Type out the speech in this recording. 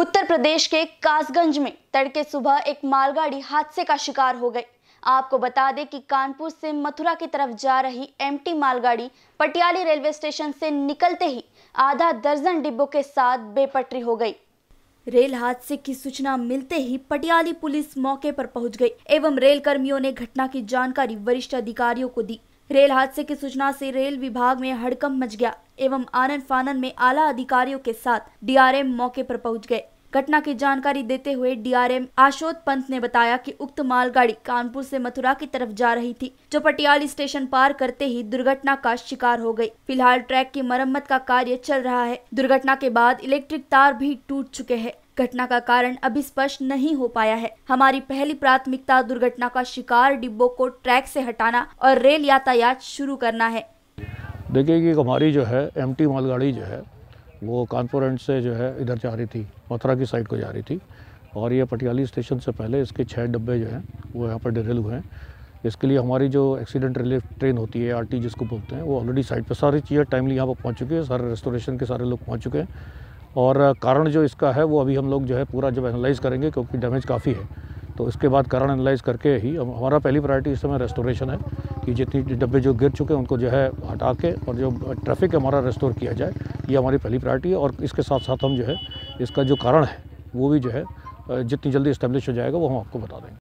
उत्तर प्रदेश के कासगंज में तड़के सुबह एक मालगाड़ी हादसे का शिकार हो गई आपको बता दें कि कानपुर से मथुरा की तरफ जा रही एमटी मालगाड़ी पटियाली रेलवे स्टेशन से निकलते ही आधा दर्जन डिब्बों के साथ बेपटरी हो गई रेल हादसे की सूचना मिलते ही पटियाली पुलिस मौके पर पहुंच गई एवं रेल कर्मियों ने घटना की जानकारी वरिष्ठ अधिकारियों को दी रेल हादसे की सूचना से रेल विभाग में हड़कंप मच गया एवं आनंद फानन में आला अधिकारियों के साथ डीआरएम मौके पर पहुंच गए घटना की जानकारी देते हुए डीआरएम आशोत पंत ने बताया कि उक्त मालगाड़ी कानपुर से मथुरा की तरफ जा रही थी जो पटियाल स्टेशन पार करते ही दुर्घटना का शिकार हो गई। फिलहाल ट्रैक की मरम्मत का कार्य चल रहा है दुर्घटना के बाद इलेक्ट्रिक तार भी टूट चुके हैं घटना का कारण अभी स्पष्ट नहीं हो पाया है हमारी पहली प्राथमिकता दुर्घटना का शिकार डिब्बों को ट्रैक से हटाना और रेल यातायात शुरू करना है देखिए कि हमारी जो है टी मालगाड़ी जो है वो कानपुर एंड से जो है इधर जा रही थी मथुरा की साइड को जा रही थी और ये पटियाली स्टेशन से पहले इसके छः डब्बे जो हैं वो यहाँ पर डिरेल हुए हैं इसके लिए हमारी जो एक्सीडेंट रिलीफ ट्रेन होती है आरटी जिसको बोलते हैं वो ऑलरेडी साइड पर सारी चीज़ें टाइमली यहाँ पर पहुँच चुकी है सारे रेस्टोरेशन के सारे लोग पहुँच चुके हैं और कारण जो इसका है वो अभी हम लोग जो है पूरा जब एनालाइज़ करेंगे क्योंकि डैमेज काफ़ी है तो इसके बाद कारण एनालाइज करके ही हमारा पहली प्रायोरिटी इस समय रेस्टोरेशन है कि जितनी डब्बे जो गिर चुके हैं उनको जो है हटा के और जो ट्रैफिक हमारा रेस्टोर किया जाए ये हमारी पहली प्रायोरिटी है और इसके साथ साथ हम जो है इसका जो कारण है वो भी जो है जितनी जल्दी इस्टेब्लिश हो जाएगा वो हम आपको बता देंगे